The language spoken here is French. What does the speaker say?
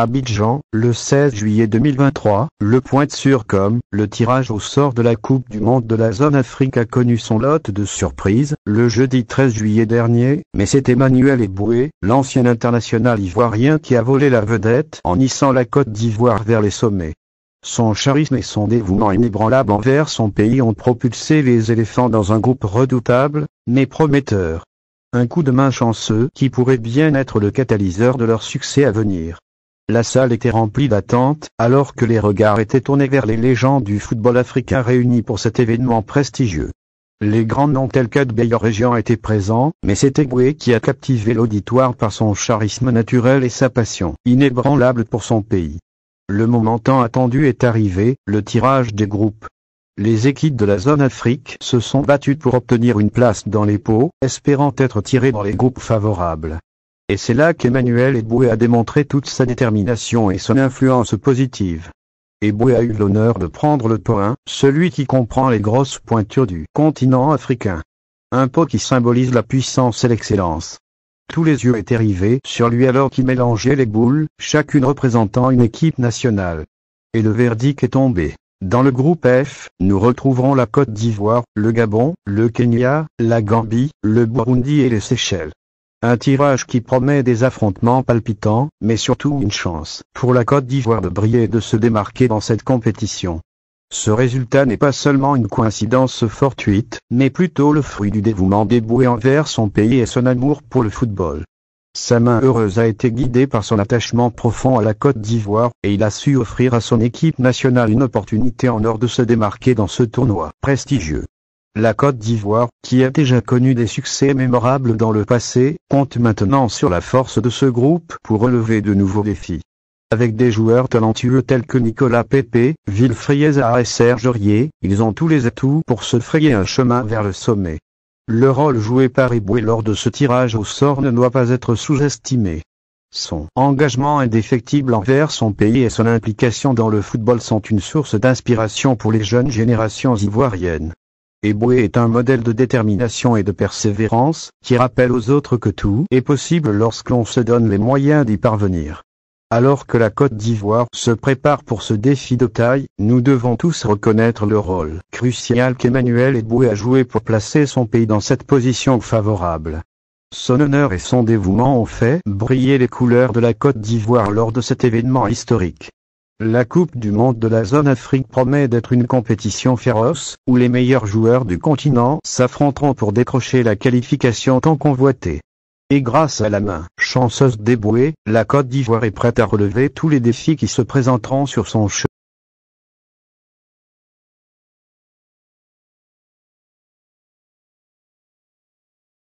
Abidjan, le 16 juillet 2023, le point sur comme le tirage au sort de la Coupe du Monde de la zone Afrique a connu son lot de surprises le jeudi 13 juillet dernier, mais c'est Emmanuel Eboué, l'ancien international ivoirien qui a volé la vedette en hissant la Côte d'Ivoire vers les sommets. Son charisme et son dévouement inébranlable envers son pays ont propulsé les éléphants dans un groupe redoutable, mais prometteur. Un coup de main chanceux qui pourrait bien être le catalyseur de leur succès à venir. La salle était remplie d'attente, alors que les regards étaient tournés vers les légendes du football africain réunis pour cet événement prestigieux. Les grands noms tels qu'Adbeyer Région étaient présents, mais c'était Goué qui a captivé l'auditoire par son charisme naturel et sa passion inébranlable pour son pays. Le moment tant attendu est arrivé, le tirage des groupes. Les équipes de la zone Afrique se sont battues pour obtenir une place dans les pots, espérant être tirées dans les groupes favorables. Et c'est là qu'Emmanuel Eboué a démontré toute sa détermination et son influence positive. Eboué a eu l'honneur de prendre le pot 1, celui qui comprend les grosses pointures du continent africain. Un pot qui symbolise la puissance et l'excellence. Tous les yeux étaient rivés sur lui alors qu'il mélangeait les boules, chacune représentant une équipe nationale. Et le verdict est tombé. Dans le groupe F, nous retrouverons la Côte d'Ivoire, le Gabon, le Kenya, la Gambie, le Burundi et les Seychelles. Un tirage qui promet des affrontements palpitants, mais surtout une chance pour la Côte d'Ivoire de briller et de se démarquer dans cette compétition. Ce résultat n'est pas seulement une coïncidence fortuite, mais plutôt le fruit du dévouement déboué envers son pays et son amour pour le football. Sa main heureuse a été guidée par son attachement profond à la Côte d'Ivoire, et il a su offrir à son équipe nationale une opportunité en or de se démarquer dans ce tournoi prestigieux. La Côte d'Ivoire, qui a déjà connu des succès mémorables dans le passé, compte maintenant sur la force de ce groupe pour relever de nouveaux défis. Avec des joueurs talentueux tels que Nicolas Pepe, Zaha et Serge Aurier, ils ont tous les atouts pour se frayer un chemin vers le sommet. Le rôle joué par Iboué lors de ce tirage au sort ne doit pas être sous-estimé. Son engagement indéfectible envers son pays et son implication dans le football sont une source d'inspiration pour les jeunes générations ivoiriennes. Eboué est un modèle de détermination et de persévérance, qui rappelle aux autres que tout est possible lorsqu'on se donne les moyens d'y parvenir. Alors que la Côte d'Ivoire se prépare pour ce défi de taille, nous devons tous reconnaître le rôle crucial qu'Emmanuel Eboué a joué pour placer son pays dans cette position favorable. Son honneur et son dévouement ont fait briller les couleurs de la Côte d'Ivoire lors de cet événement historique. La Coupe du monde de la zone Afrique promet d'être une compétition féroce, où les meilleurs joueurs du continent s'affronteront pour décrocher la qualification tant convoitée. Et grâce à la main chanceuse débouée, la Côte d'Ivoire est prête à relever tous les défis qui se présenteront sur son chemin.